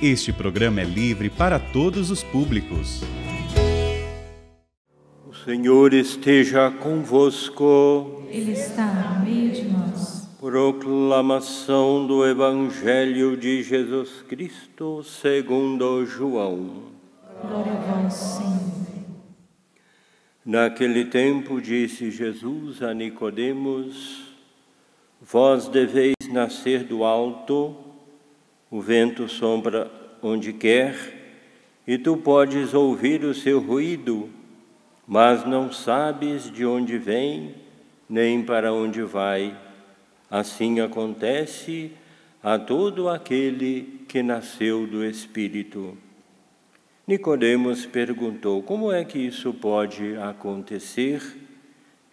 Este programa é livre para todos os públicos. O Senhor esteja convosco. Ele está no meio de nós. Proclamação do Evangelho de Jesus Cristo segundo João. Glória a vós, Senhor. Naquele tempo disse Jesus a Nicodemos Vós deveis nascer do alto, o vento sombra onde quer, e tu podes ouvir o seu ruído, mas não sabes de onde vem, nem para onde vai. Assim acontece a todo aquele que nasceu do Espírito. Nicodemos perguntou: Como é que isso pode acontecer?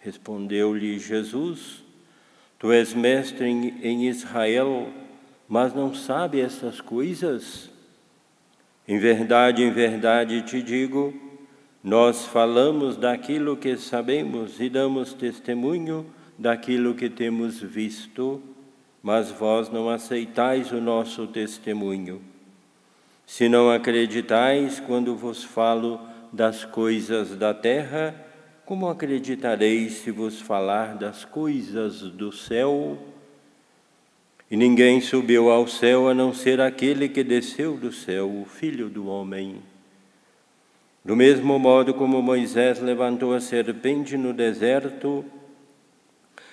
Respondeu-lhe Jesus: Tu és mestre em Israel, mas não sabe estas coisas? Em verdade, em verdade te digo, nós falamos daquilo que sabemos e damos testemunho daquilo que temos visto, mas vós não aceitais o nosso testemunho. Se não acreditais quando vos falo das coisas da terra, como acreditareis se vos falar das coisas do céu? E ninguém subiu ao céu a não ser aquele que desceu do céu, o Filho do Homem. Do mesmo modo como Moisés levantou a serpente no deserto,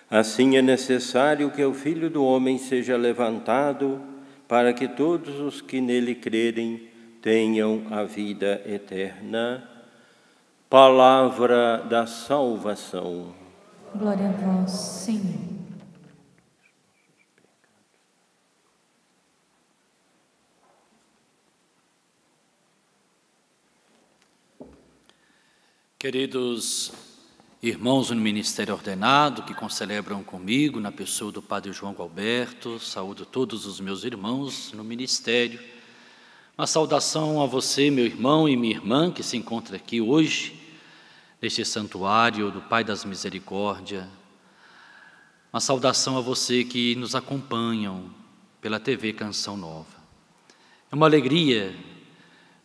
assim é necessário que o Filho do Homem seja levantado, para que todos os que nele crerem tenham a vida eterna. Palavra da salvação. Glória a vós, Senhor. Queridos irmãos no ministério ordenado que concelebram comigo na pessoa do Padre João Galberto, saúdo todos os meus irmãos no ministério. Uma saudação a você, meu irmão e minha irmã, que se encontra aqui hoje Neste santuário do Pai das Misericórdia. Uma saudação a você que nos acompanham pela TV Canção Nova. É uma alegria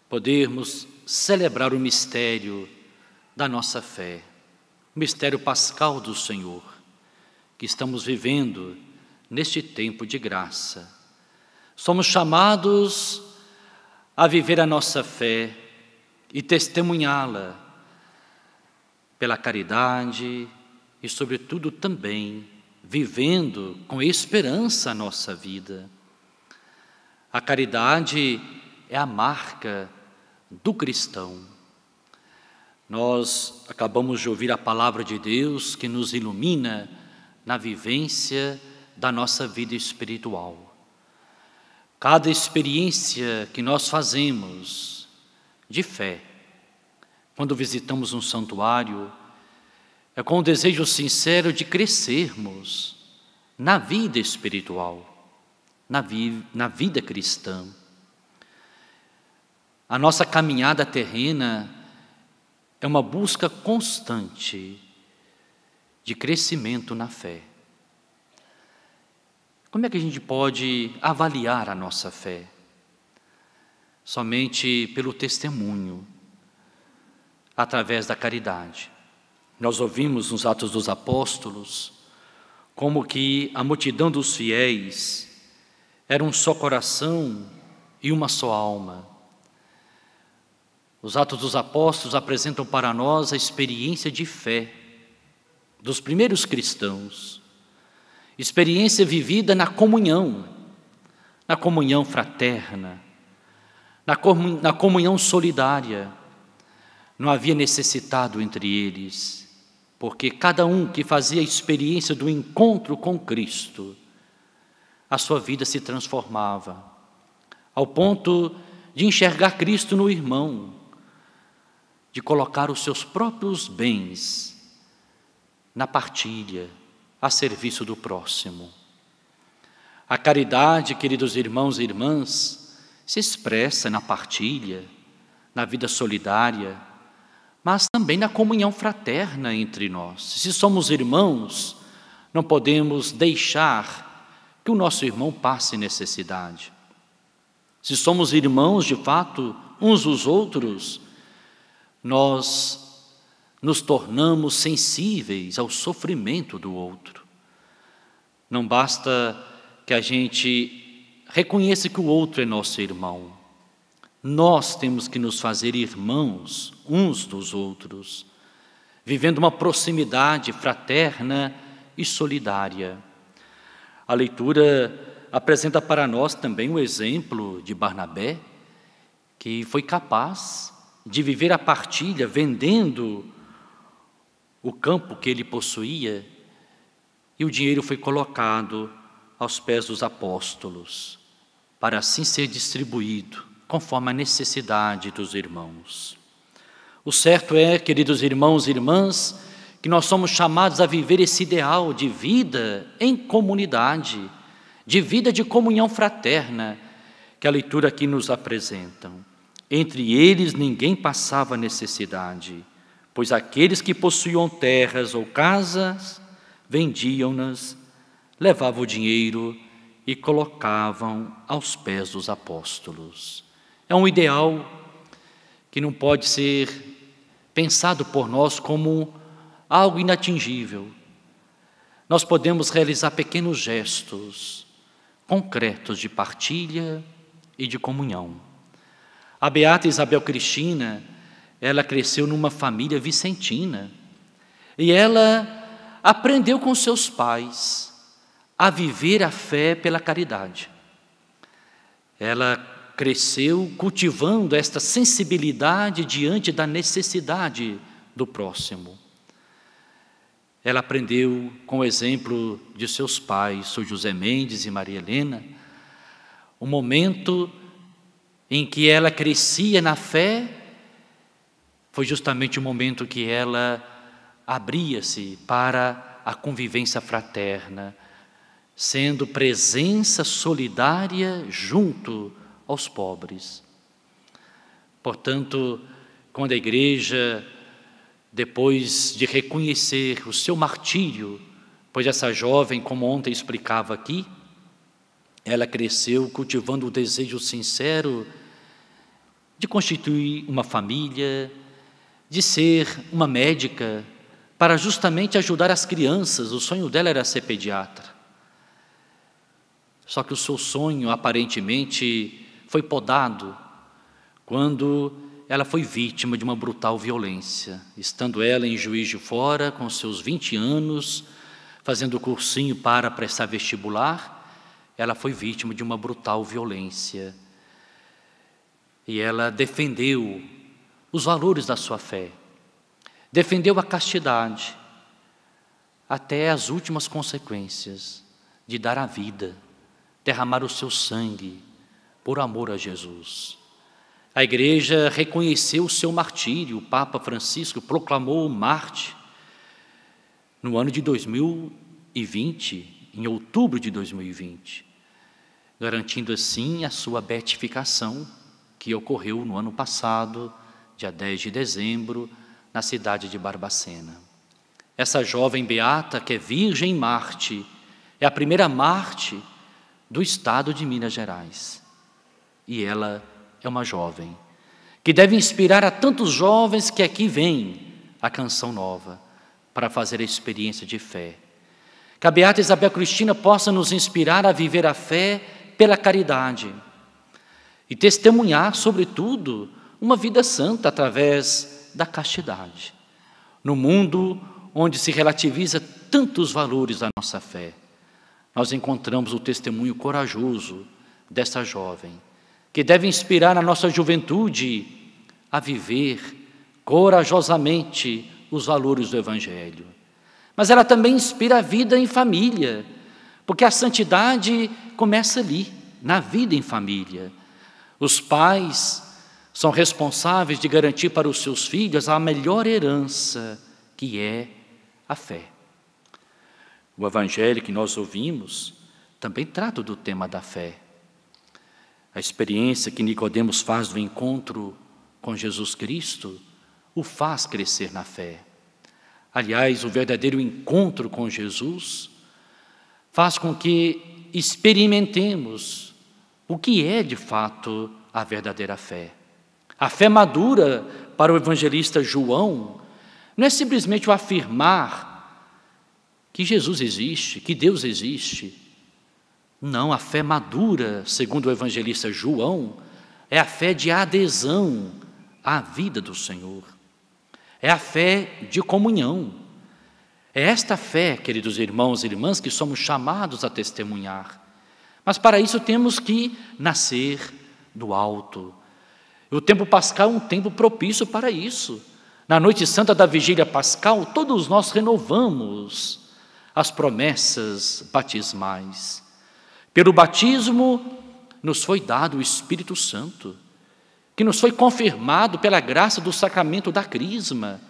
podermos celebrar o mistério da nossa fé, o mistério pascal do Senhor, que estamos vivendo neste tempo de graça. Somos chamados a viver a nossa fé e testemunhá-la pela caridade e, sobretudo, também vivendo com esperança a nossa vida. A caridade é a marca do cristão. Nós acabamos de ouvir a palavra de Deus que nos ilumina na vivência da nossa vida espiritual. Cada experiência que nós fazemos de fé, quando visitamos um santuário, é com o desejo sincero de crescermos na vida espiritual, na, vi na vida cristã. A nossa caminhada terrena é uma busca constante de crescimento na fé. Como é que a gente pode avaliar a nossa fé? Somente pelo testemunho através da caridade. Nós ouvimos nos Atos dos Apóstolos como que a multidão dos fiéis era um só coração e uma só alma. Os Atos dos Apóstolos apresentam para nós a experiência de fé dos primeiros cristãos, experiência vivida na comunhão, na comunhão fraterna, na, comunhão solidária, não havia necessitado entre eles, porque cada um que fazia a experiência do encontro com Cristo, a sua vida se transformava, ao ponto de enxergar Cristo no irmão, de colocar os seus próprios bens na partilha, a serviço do próximo. A caridade, queridos irmãos e irmãs, se expressa na partilha, na vida solidária, mas também na comunhão fraterna entre nós. Se somos irmãos, não podemos deixar que o nosso irmão passe necessidade. Se somos irmãos de fato uns os outros, nós nos tornamos sensíveis ao sofrimento do outro. Não basta que a gente reconheça que o outro é nosso irmão, nós temos que nos fazer irmãos uns dos outros, vivendo uma proximidade fraterna e solidária. A leitura apresenta para nós também o exemplo de Barnabé, que foi capaz de viver a partilha vendendo o campo que ele possuía e o dinheiro foi colocado aos pés dos apóstolos para assim ser distribuído conforme a necessidade dos irmãos. O certo é, queridos irmãos e irmãs, que nós somos chamados a viver esse ideal de vida em comunidade, de vida de comunhão fraterna, que a leitura aqui nos apresentam. Entre eles ninguém passava necessidade, pois aqueles que possuíam terras ou casas vendiam-nas, levavam o dinheiro e colocavam aos pés dos apóstolos. É um ideal que não pode ser pensado por nós como algo inatingível. Nós podemos realizar pequenos gestos concretos de partilha e de comunhão. A beata Isabel Cristina, ela cresceu numa família vicentina e ela aprendeu com seus pais a viver a fé pela caridade. Ela cresceu cultivando esta sensibilidade diante da necessidade do próximo. Ela aprendeu com o exemplo de seus pais, São José Mendes e Maria Helena, o um momento em que ela crescia na fé foi justamente o momento que ela abria-se para a convivência fraterna, sendo presença solidária junto aos pobres. Portanto, quando a igreja, depois de reconhecer o seu martírio, pois essa jovem, como ontem explicava aqui, ela cresceu cultivando o desejo sincero de constituir uma família, de ser uma médica, para justamente ajudar as crianças. O sonho dela era ser pediatra. Só que o seu sonho, aparentemente, foi podado quando ela foi vítima de uma brutal violência, estando ela em juiz de fora, com seus 20 anos, fazendo cursinho para prestar vestibular, ela foi vítima de uma brutal violência. E ela defendeu os valores da sua fé, defendeu a castidade, até as últimas consequências de dar a vida, derramar o seu sangue por amor a Jesus. A igreja reconheceu o seu martírio, o Papa Francisco proclamou Marte no ano de 2020, em outubro de 2020, garantindo assim a sua beatificação, que ocorreu no ano passado, dia 10 de dezembro, na cidade de Barbacena. Essa jovem beata, que é Virgem Marte, é a primeira Marte do estado de Minas Gerais e ela é uma jovem, que deve inspirar a tantos jovens que aqui vêm a canção nova para fazer a experiência de fé. Que a Beata Isabel Cristina possa nos inspirar a viver a fé pela caridade e testemunhar, sobretudo, uma vida santa através da castidade. No mundo onde se relativiza tantos valores da nossa fé, nós encontramos o testemunho corajoso dessa jovem que deve inspirar a nossa juventude a viver corajosamente os valores do Evangelho. Mas ela também inspira a vida em família, porque a santidade começa ali, na vida em família. Os pais são responsáveis de garantir para os seus filhos a melhor herança, que é a fé. O Evangelho que nós ouvimos também trata do tema da fé. A experiência que Nicodemos faz do encontro com Jesus Cristo o faz crescer na fé. Aliás, o verdadeiro encontro com Jesus faz com que experimentemos o que é de fato a verdadeira fé. A fé madura para o evangelista João não é simplesmente o afirmar que Jesus existe, que Deus existe, não, a fé madura, segundo o evangelista João, é a fé de adesão à vida do Senhor. É a fé de comunhão. É esta fé, queridos irmãos e irmãs, que somos chamados a testemunhar. Mas para isso temos que nascer do alto. O tempo pascal é um tempo propício para isso. Na noite santa da vigília pascal, todos nós renovamos as promessas batismais. Pelo batismo nos foi dado o Espírito Santo, que nos foi confirmado pela graça do sacramento da Crisma.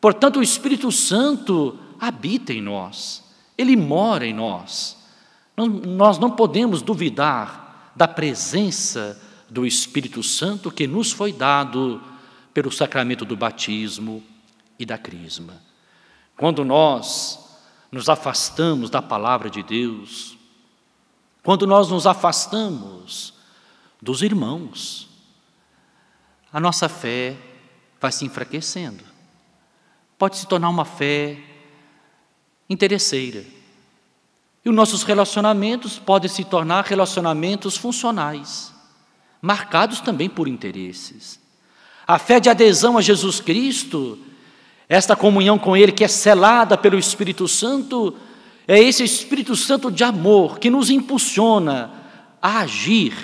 Portanto, o Espírito Santo habita em nós, ele mora em nós. Nós não podemos duvidar da presença do Espírito Santo que nos foi dado pelo sacramento do batismo e da Crisma. Quando nós nos afastamos da palavra de Deus, quando nós nos afastamos dos irmãos, a nossa fé vai se enfraquecendo. Pode se tornar uma fé interesseira. E os nossos relacionamentos podem se tornar relacionamentos funcionais, marcados também por interesses. A fé de adesão a Jesus Cristo, esta comunhão com Ele que é selada pelo Espírito Santo, é esse Espírito Santo de amor que nos impulsiona a agir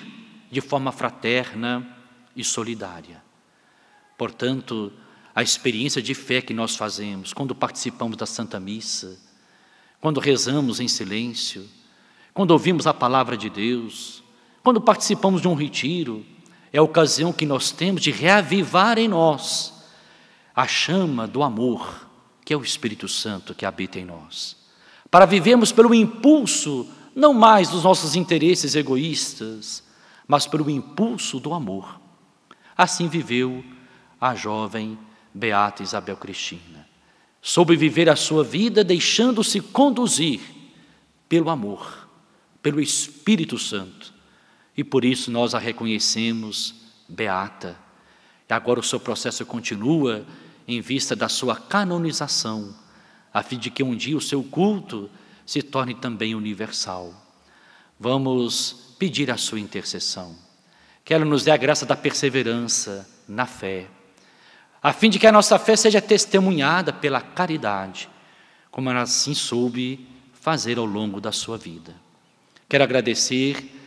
de forma fraterna e solidária. Portanto, a experiência de fé que nós fazemos quando participamos da Santa Missa, quando rezamos em silêncio, quando ouvimos a palavra de Deus, quando participamos de um retiro, é a ocasião que nós temos de reavivar em nós a chama do amor, que é o Espírito Santo que habita em nós para vivermos pelo impulso, não mais dos nossos interesses egoístas, mas pelo impulso do amor. Assim viveu a jovem Beata Isabel Cristina. Soube viver a sua vida deixando-se conduzir pelo amor, pelo Espírito Santo. E por isso nós a reconhecemos beata. E agora o seu processo continua em vista da sua canonização a fim de que um dia o seu culto se torne também universal. Vamos pedir a sua intercessão. Que ela nos dê a graça da perseverança na fé, a fim de que a nossa fé seja testemunhada pela caridade, como ela assim soube fazer ao longo da sua vida. Quero agradecer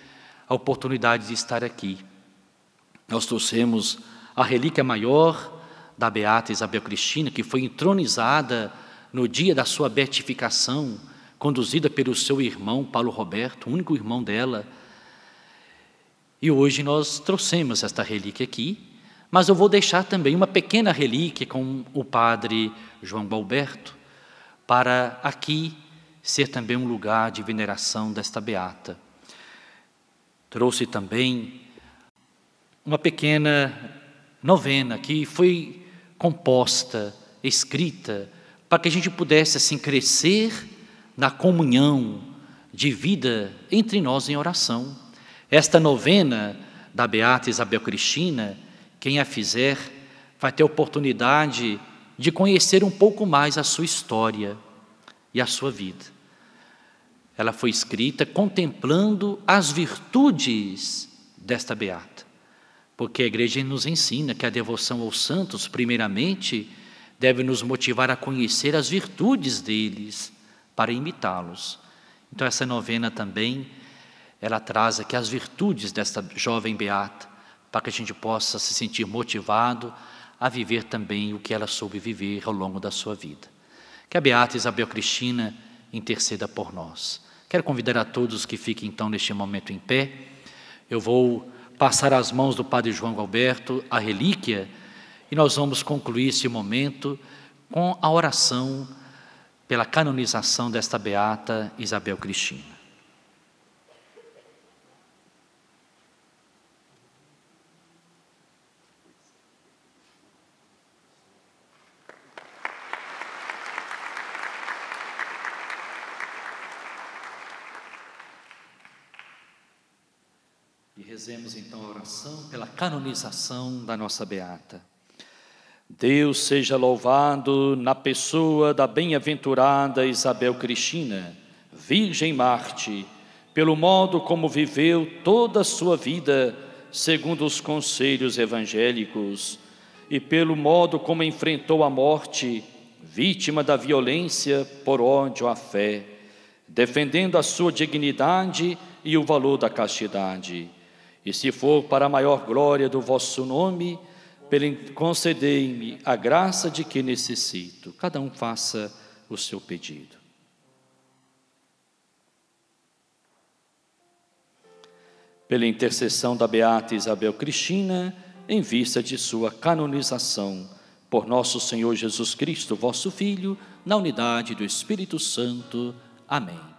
a oportunidade de estar aqui. Nós trouxemos a relíquia maior da Beata Isabel Cristina, que foi entronizada no dia da sua beatificação, conduzida pelo seu irmão Paulo Roberto, o único irmão dela. E hoje nós trouxemos esta relíquia aqui, mas eu vou deixar também uma pequena relíquia com o padre João Balberto, para aqui ser também um lugar de veneração desta beata. Trouxe também uma pequena novena que foi composta, escrita, para que a gente pudesse assim crescer na comunhão de vida entre nós em oração. Esta novena da Beata Isabel Cristina, quem a fizer vai ter oportunidade de conhecer um pouco mais a sua história e a sua vida. Ela foi escrita contemplando as virtudes desta beata, porque a igreja nos ensina que a devoção aos santos, primeiramente, deve nos motivar a conhecer as virtudes deles para imitá-los. Então essa novena também ela traz aqui as virtudes desta jovem beata para que a gente possa se sentir motivado a viver também o que ela soube viver ao longo da sua vida. Que a beata Isabel Cristina interceda por nós. Quero convidar a todos que fiquem então neste momento em pé. Eu vou passar às mãos do Padre João Alberto a relíquia e nós vamos concluir esse momento com a oração pela canonização desta beata Isabel Cristina. E Rezemos então a oração pela canonização da nossa beata. Deus seja louvado na pessoa da bem-aventurada Isabel Cristina, Virgem Marte, pelo modo como viveu toda a sua vida segundo os conselhos evangélicos e pelo modo como enfrentou a morte, vítima da violência por ódio à fé, defendendo a sua dignidade e o valor da castidade. E se for para a maior glória do vosso nome, concedei-me a graça de que necessito. Cada um faça o seu pedido. Pela intercessão da beata Isabel Cristina, em vista de sua canonização, por nosso Senhor Jesus Cristo, vosso Filho, na unidade do Espírito Santo. Amém.